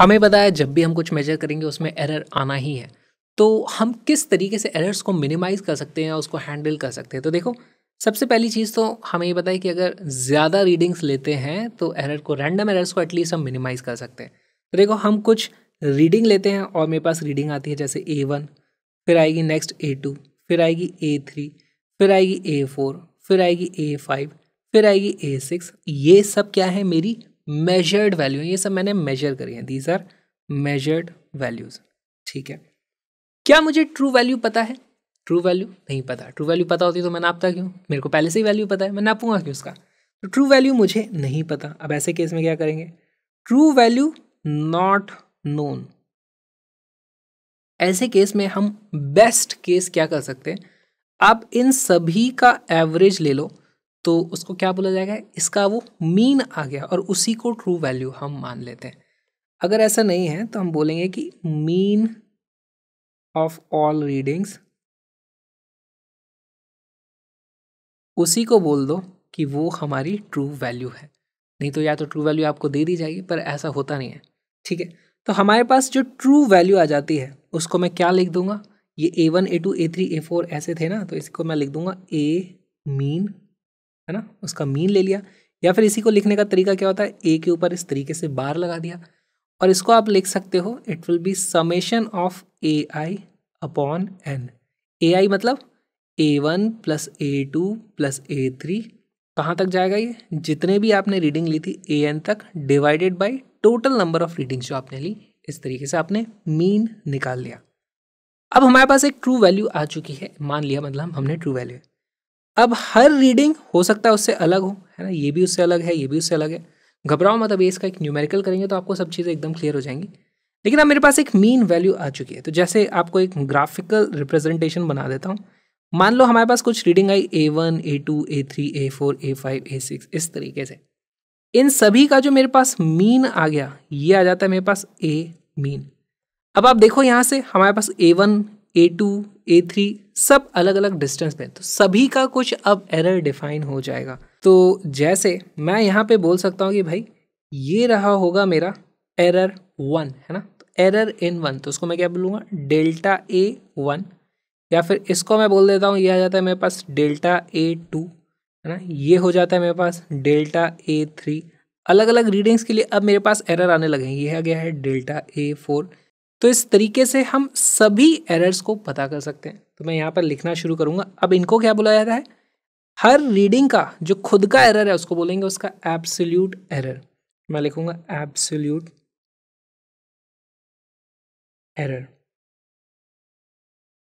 हमें बताया जब भी हम कुछ मेजर करेंगे उसमें एरर आना ही है तो हम किस तरीके से एरर्स को मिनिमाइज़ कर सकते हैं या उसको हैंडल कर सकते हैं तो देखो सबसे पहली चीज़ तो हमें ये बताया कि अगर ज़्यादा रीडिंग्स लेते हैं तो एरर को रैंडम एरर्स को एटलीस्ट हम मिनिमाइज़ कर सकते हैं तो देखो हम कुछ रीडिंग लेते हैं और मेरे पास रीडिंग आती है जैसे ए वन फिर आएगी नेक्स्ट ए टू फिर आएगी ए थ्री फिर आएगी ए फोर फिर आएगी ए फाइव फिर आएगी ए सिक्स ये सब क्या है मेरी मेजर्ड वैल्यू ये सब मैंने मेजर करी है दीज आर मेजर्ड वैल्यूज ठीक है क्या मुझे ट्रू वैल्यू पता है ट्रू वैल्यू नहीं पता ट्रू वैल्यू पता होती तो मैं नापता क्यों मेरे को पहले से ही वैल्यू पता है मैं नापूंगा क्यों उसका तो ट्रू वैल्यू मुझे नहीं पता अब ऐसे केस में क्या करेंगे ट्रू वैल्यू नॉट नोन ऐसे केस में हम बेस्ट केस क्या कर सकते हैं आप इन सभी का एवरेज ले लो तो उसको क्या बोला जाएगा इसका वो मीन आ गया और उसी को ट्रू वैल्यू हम मान लेते हैं अगर ऐसा नहीं है तो हम बोलेंगे कि मीन ऑफ ऑल रीडिंग्स उसी को बोल दो कि वो हमारी ट्रू वैल्यू है नहीं तो या तो ट्रू वैल्यू आपको दे दी जाएगी पर ऐसा होता नहीं है ठीक है तो हमारे पास जो ट्रू वैल्यू आ जाती है उसको मैं क्या लिख दूंगा ये a one a two a three a four ऐसे थे ना तो इसको मैं लिख दूंगा ए मीन है ना उसका मीन ले लिया या फिर इसी को लिखने का तरीका क्या होता है ए के ऊपर इस तरीके से बार लगा दिया और इसको आप लिख सकते हो it will be summation of a i upon n a i मतलब a one plus a two plus a three कहाँ तक जाएगा ये जितने भी आपने रीडिंग ली थी ए एन तक divided by total number of readings जो आपने ली इस तरीके से आपने मीन निकाल लिया अब हमारे पास एक ट्रू वैल्यू आ चुकी है मान लिया मतलब हमने ट्रू वैल्यू अब हर रीडिंग हो सकता है उससे अलग हो है ना ये भी उससे अलग है ये भी उससे अलग है घबराओ मत अब इसका एक न्यूमेरिकल करेंगे तो आपको सब चीज़ें एकदम क्लियर हो जाएंगी लेकिन अब मेरे पास एक मीन वैल्यू आ चुकी है तो जैसे आपको एक ग्राफिकल रिप्रेजेंटेशन बना देता हूँ मान लो हमारे पास कुछ रीडिंग आई a one a two a three a four a five a six इस तरीके से इन सभी का जो मेरे पास मीन आ गया ये आ जाता है मेरे पास ए मीन अब आप देखो यहाँ से हमारे पास a one a two a three सब अलग अलग डिस्टेंस में तो सभी का कुछ अब एरर डिफाइन हो जाएगा तो जैसे मैं यहाँ पे बोल सकता हूँ कि भाई ये रहा होगा मेरा एरर वन है ना तो एरर इन वन तो उसको मैं क्या बोलूँगा डेल्टा ए वन या फिर इसको मैं बोल देता हूँ ये आ जाता है मेरे पास डेल्टा ए टू है ना ये हो जाता है मेरे पास डेल्टा ए थ्री अलग अलग रीडिंग्स के लिए अब मेरे पास एरर आने लगे ये आ गया है डेल्टा ए फोर तो इस तरीके से हम सभी एरर्स को पता कर सकते हैं तो मैं यहाँ पर लिखना शुरू करूँगा अब इनको क्या बोला जाता है हर रीडिंग का जो खुद का एरर है उसको बोलेंगे उसका एब्सोल्यूट एरर मैं लिखूंगा एब्सोल्यूट एरर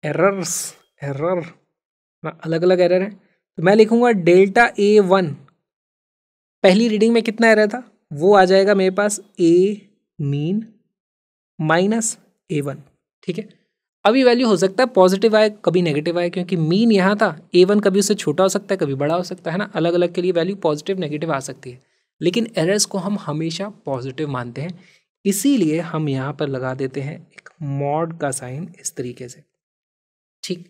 एरर्स एरर ना अलग अलग एरर है तो मैं लिखूंगा डेल्टा ए वन पहली रीडिंग में कितना एरर था वो आ जाएगा मेरे पास a mean minus a one ठीक है अब ये वैल्यू हो सकता है पॉजिटिव आए कभी नेगेटिव आए क्योंकि मीन यहाँ था ए वन कभी उससे छोटा हो सकता है कभी बड़ा हो सकता है ना अलग अलग के लिए वैल्यू पॉजिटिव नेगेटिव आ सकती है लेकिन एरर्स को हम हमेशा पॉजिटिव मानते हैं इसीलिए हम यहाँ पर लगा देते हैं एक मॉड का साइन इस तरीके से ठीक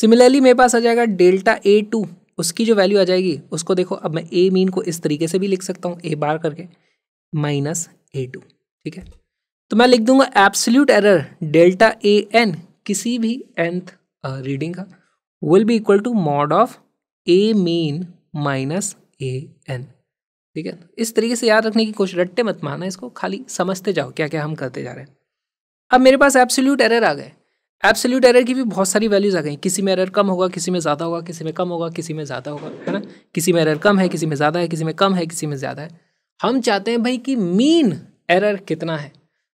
सिमिलरली मेरे पास आ जाएगा डेल्टा ए टू उसकी जो वैल्यू आ जाएगी उसको देखो अब मैं ए मीन को इस तरीके से भी लिख सकता हूँ ए बार करके माइनस ए टू ठीक है तो मैं लिख दूंगा absolute error delta a n किसी भी एंथ रीडिंग uh, का will be equal to mod of a mean minus a n ठीक है इस तरीके से याद रखने की कोशिश रट्टे मत मारना इसको खाली समझते जाओ क्या क्या हम करते जा रहे हैं अब मेरे पास एब्सोल्यूट एरर आ गए एब्सोल्यूट एरर की भी बहुत सारी वैल्यूज आ गई किसी में एरर कम होगा किसी में ज़्यादा होगा किसी में कम होगा किसी में ज़्यादा होगा है ना किसी में एरर कम है किसी में ज़्यादा है किसी में कम है किसी में ज़्यादा है हम चाहते हैं भाई कि मीन एरर कितना है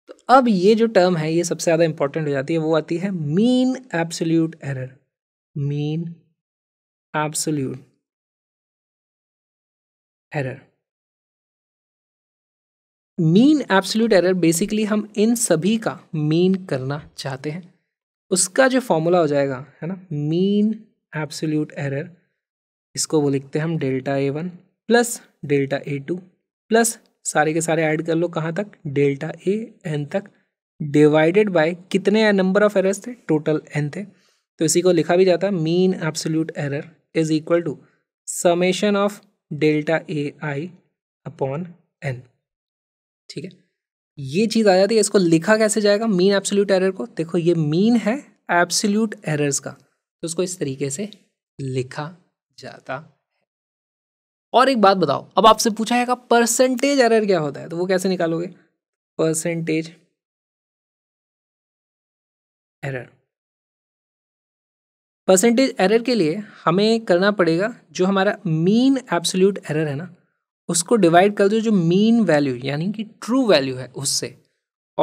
तो अब ये जो टर्म है ये सबसे ज़्यादा इंपॉर्टेंट हो जाती है वो आती है mean absolute error mean absolute error mean absolute error basically हम इन सभी का मीन करना चाहते हैं उसका जो फॉर्मूला हो जाएगा है ना मीन एब्सोल्यूट एरर इसको वो लिखते हैं हम delta a one plus delta a two plus सारे के सारे ऐड कर लो कहाँ तक डेल्टा ए एन तक डिवाइडेड बाय कितने नंबर ऑफ एरर्स थे टोटल एन थे तो इसी को लिखा भी जाता है mean absolute error is equal to summation of delta a i upon n ठीक है ये चीज़ आ जाती है इसको लिखा कैसे जाएगा मीन एब्सोल्यूट एरर को देखो ये मीन है एब्सोल्यूट एरर्स का तो उसको इस तरीके से लिखा जाता और एक बात बताओ अब आपसे पूछा जाएगा परसेंटेज एरर क्या होता है तो वो कैसे निकालोगे परसेंटेज एरर परसेंटेज एरर के लिए हमें करना पड़ेगा जो हमारा मीन एब्सोल्यूट एरर है ना उसको डिवाइड कर दो जो मीन वैल्यू यानी कि ट्रू वैल्यू है उससे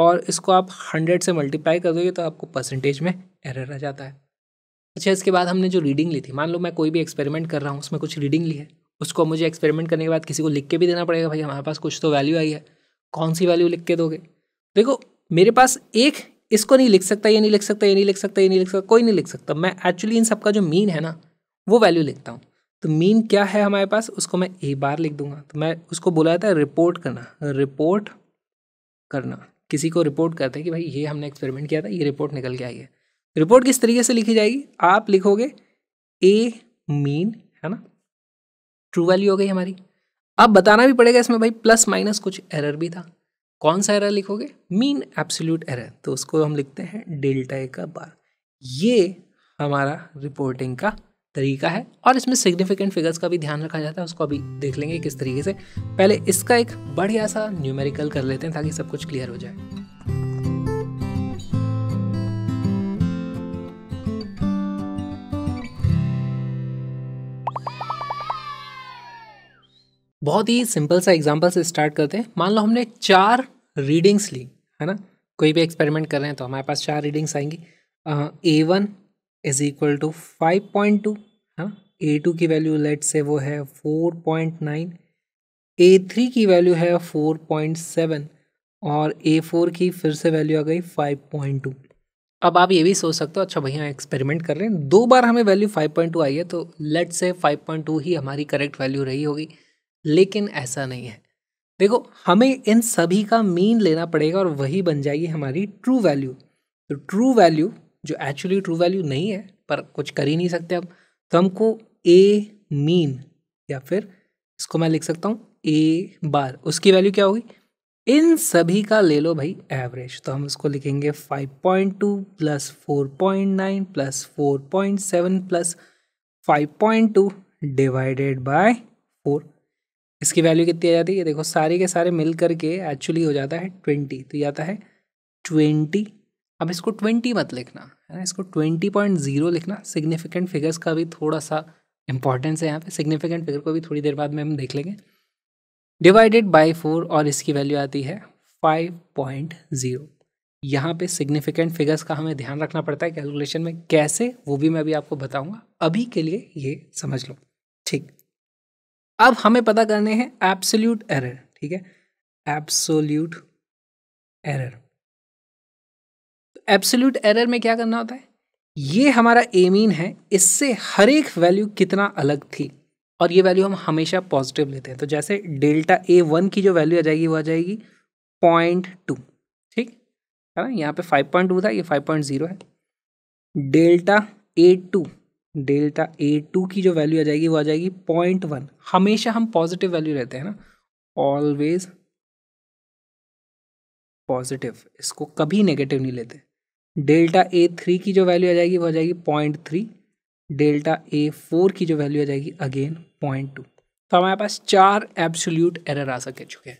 और इसको आप हंड्रेड से मल्टीप्लाई कर दोगे तो आपको परसेंटेज में एरर आ जाता है अच्छा इसके बाद हमने जो रीडिंग ली थी मान लो मैं कोई भी एक्सपेरिमेंट कर रहा हूँ उसमें कुछ रीडिंग ली है उसको मुझे एक्सपेरिमेंट करने के बाद किसी को लिख के भी देना पड़ेगा भाई हमारे पास कुछ तो वैल्यू आई है कौन सी वैल्यू लिख के दोगे देखो मेरे पास एक इसको नहीं लिख सकता ये नहीं लिख सकता ये नहीं लिख सकता ये नहीं लिख सकता कोई नहीं लिख सकता मैं एक्चुअली इन सबका जो मीन है ना वो वैल्यू लिखता हूँ तो मीन क्या है हमारे पास उसको मैं एक बार लिख दूंगा तो मैं उसको बोला जाता है रिपोर्ट करना रिपोर्ट करना किसी को रिपोर्ट करते हैं कि भाई ये हमने एक्सपेरिमेंट किया था ये रिपोर्ट निकल के आई है रिपोर्ट किस तरीके से लिखी जाएगी आप लिखोगे ए मीन है ना ट्रू वैल्यू हो गई हमारी अब बताना भी पड़ेगा इसमें भाई प्लस माइनस कुछ एरर भी था कौन सा एरर लिखोगे मीन एब्सोल्यूट एरर तो उसको हम लिखते हैं डेल्टा ए का बार ये हमारा रिपोर्टिंग का तरीका है और इसमें सिग्निफिकेंट फिगर्स का भी ध्यान रखा जाता है उसको अभी देख लेंगे किस तरीके से पहले इसका एक बढ़िया सा न्यूमेरिकल कर लेते हैं ताकि सब कुछ क्लियर हो जाए बहुत ही सिंपल सा एग्जाम्पल से स्टार्ट करते हैं मान लो हमने चार रीडिंग्स ली है ना कोई भी एक्सपेरिमेंट कर रहे हैं तो हमारे पास चार रीडिंग्स आएंगी a one is equal to five point two है ना ए टू की वैल्यू लेट से वो है four point nine a three की वैल्यू है फोर पॉइंट सेवन और ए फोर की फिर से वैल्यू आ गई फाइव पॉइंट टू अब आप ये भी सोच सकते हो अच्छा भैया एक्सपेरिमेंट कर रहे हैं दो बार हमें वैल्यू फाइव पॉइंट टू आई है तो लेट से फाइव पॉइंट टू ही हमारी करेक्ट वैल्यू रही होगी लेकिन ऐसा नहीं है देखो हमें इन सभी का मीन लेना पड़ेगा और वही बन जाएगी हमारी ट्रू वैल्यू तो ट्रू वैल्यू जो एक्चुअली ट्रू वैल्यू नहीं है पर कुछ कर ही नहीं सकते अब तो हमको ए मीन या फिर इसको मैं लिख सकता हूँ ए बार उसकी वैल्यू क्या होगी इन सभी का ले लो भाई एवरेज तो हम उसको लिखेंगे 5.2 plus 4.9 plus 4.7 plus 5.2 divided by four इसकी वैल्यू कितनी आ जाती है देखो सारे के सारे मिल करके एक्चुअली हो जाता है ट्वेंटी तो ये आता है ट्वेंटी अब इसको ट्वेंटी मत लिखना है ना इसको ट्वेंटी पॉइंट ज़ीरो लिखना सिग्निफिकेंट फिगर्स का भी थोड़ा सा इंपॉर्टेंस है यहाँ पे सिग्निफिकेंट फिगर को भी थोड़ी देर बाद में हम देख लेंगे डिवाइडेड बाई फोर और इसकी वैल्यू आती है फाइव पॉइंट ज़ीरो यहाँ पर सिग्निफिकेंट फिगर्स का हमें ध्यान रखना पड़ता है कैलकुलेशन में कैसे वो भी मैं अभी आपको बताऊँगा अभी के लिए ये समझ लो ठीक अब हमें पता करने हैं एब्सोल्यूट एरर ठीक है एब्सोल्यूट एरर एब्सोल्यूट एरर में क्या करना होता है ये हमारा एमीन है इससे हर एक वैल्यू कितना अलग थी और ये वैल्यू हम हमेशा पॉजिटिव लेते हैं तो जैसे डेल्टा ए वन की जो वैल्यू आ जाएगी वो आ जाएगी पॉइंट टू ठीक है ना यहाँ पे फाइव पॉइंट टू था ये फाइव पॉइंट ज़ीरो है delta a two delta a two की जो वैल्यू आ जाएगी वो आ जाएगी पॉइंट वन हमेशा हम पॉजिटिव वैल्यू रहते हैं ना ऑलवेज पॉजिटिव इसको कभी नेगेटिव नहीं लेते डेल्टा ए थ्री की जो वैल्यू आ जाएगी वो आ जाएगी point three delta a four की जो वैल्यू आ जाएगी अगेन पॉइंट टू तो हमारे पास चार एब्सोल्यूट एरर आ सके चुके हैं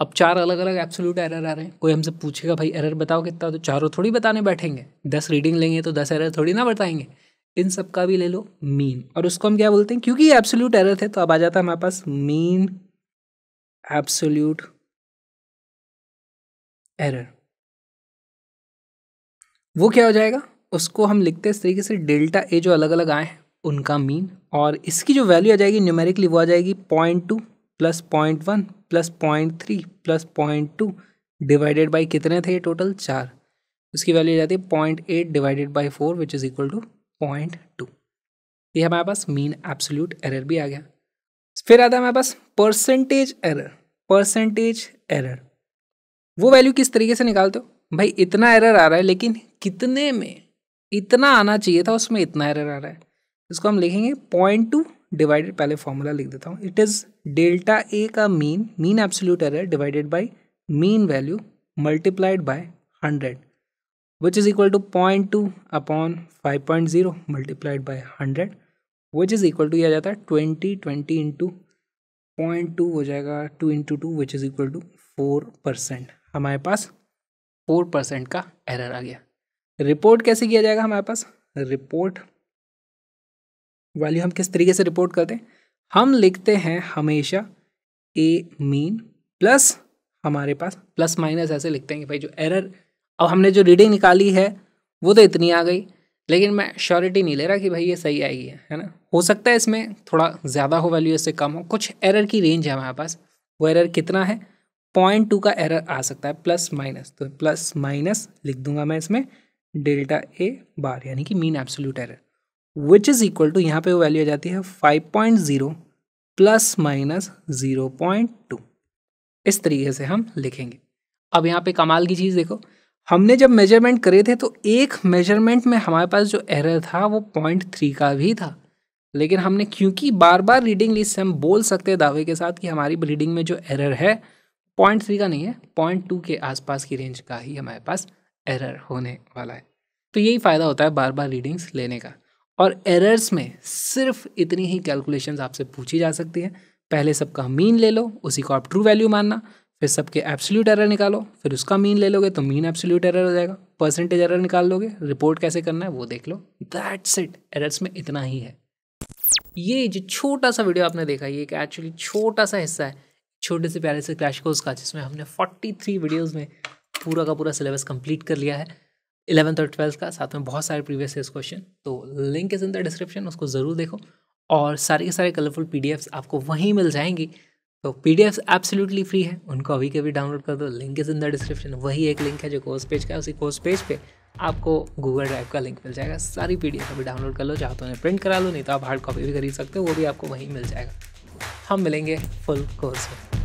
अब चार अलग अलग एब्सोल्यूट एरर आ रहे हैं कोई हमसे पूछेगा भाई एरर बताओ कितना तो चारों थोड़ी बताने बैठेंगे दस रीडिंग लेंगे तो दस एरर थोड़ी ना बताएंगे इन सब का भी ले लो मीन और उसको हम क्या बोलते हैं क्योंकि एब्सोल्यूट एरर थे तो अब आ जाता है हमारे पास मीन एब्सोल्यूट एरर वो क्या हो जाएगा उसको हम लिखते हैं इस तरीके से डेल्टा ए जो अलग अलग आए हैं उनका मीन और इसकी जो वैल्यू आ जाएगी न्यूमेरिकली वो आ जाएगी point two plus point one plus point three plus point two divided by कितने थे टोटल चार उसकी वैल्यू आ जाती है point eight divided by four which is equal to point two ये हमारे पास मीन एब्सोल्यूट एरर भी आ गया फिर आता है हमारे पास परसेंटेज एरर परसेंटेज एरर वो वैल्यू किस तरीके से निकालते हो भाई इतना एरर आ रहा है लेकिन कितने में इतना आना चाहिए था उसमें इतना एरर आ रहा है इसको हम लिखेंगे पॉइंट टू डिवाइडेड पहले फॉर्मूला लिख देता हूँ इट इज़ डेल्टा ए का mean mean absolute error divided by mean value multiplied by hundred which is equal to point two upon five point zero multiplied by hundred which is equal to यह आ जाता है twenty twenty into point two हो जाएगा two into two which is equal to four percent हमारे पास four percent का error आ गया रिपोर्ट कैसे किया जाएगा हमारे पास रिपोर्ट वैल्यू हम किस तरीके से रिपोर्ट करते हैं हम लिखते हैं हमेशा ए मीन प्लस हमारे पास प्लस माइनस ऐसे लिखते हैं कि भाई जो एरर अब हमने जो रीडिंग निकाली है वो तो इतनी आ गई लेकिन मैं श्योरिटी नहीं ले रहा कि भाई ये सही आएगी है ना हो सकता है इसमें थोड़ा ज़्यादा हो वैल्यू इससे कम हो कुछ एरर की रेंज है हमारे पास वो एरर कितना है पॉइंट टू का एरर आ सकता है प्लस माइनस तो प्लस माइनस लिख दूंगा मैं इसमें डेल्टा ए बार यानी कि mean absolute error which is equal to यहाँ पे वो वैल्यू आ जाती है five point zero plus minus zero point two इस तरीके से हम लिखेंगे अब यहाँ पर कमाल की चीज़ देखो हमने जब मेजरमेंट करे थे तो एक मेजरमेंट में हमारे पास जो एरर था वो पॉइंट थ्री का भी था लेकिन हमने क्योंकि बार बार रीडिंग लिस्ट से हम बोल सकते हैं दावे के साथ कि हमारी रीडिंग में जो एरर है पॉइंट थ्री का नहीं है पॉइंट टू के आसपास की रेंज का ही हमारे पास एरर होने वाला है तो यही फ़ायदा होता है बार बार रीडिंग्स लेने का और एरर्स में सिर्फ इतनी ही कैलकुलेशंस आपसे पूछी जा सकती हैं पहले सबका मीन ले लो उसी को आप ट्रू वैल्यू मानना फिर सबके एब्सोल्यूट एरर निकालो फिर उसका मीन ले लोगे तो मीन एब्सोल्यूट एरर हो जाएगा परसेंटेज एरर निकाल लोगे रिपोर्ट कैसे करना है वो देख लो दैट्स इट एरर्स में इतना ही है ये जो छोटा सा वीडियो आपने देखा ये एक एक्चुअली छोटा सा हिस्सा है छोटे से प्यारे से क्रैश कोर्स का जिसमें हमने 43 वीडियोज में पूरा का पूरा सिलेबस कंप्लीट कर लिया है इलेवंथ और ट्वेल्थ का साथ में बहुत सारे प्रीवियस ईयर क्वेश्चन तो link is in the description उसको ज़रूर देखो और सारे के सारे कलरफुल पी आपको वहीं मिल जाएंगी तो पी डी एब्सोल्युटली फ्री है उनको अभी के डाउनलोड कर दो link is in the description वही एक लिंक है जो कोर्स पेज का है उसी कोर्स पेज पे आपको गूगल ड्राइव का लिंक मिल जाएगा सारी पी डी अभी डाउनलोड कर लो चाहे तो उन्हें प्रिंट करा लो नहीं तो आप हार्ड कॉपी भी खरीद सकते हो वो भी आपको वहीं मिल जाएगा हम मिलेंगे फुल कोर्स में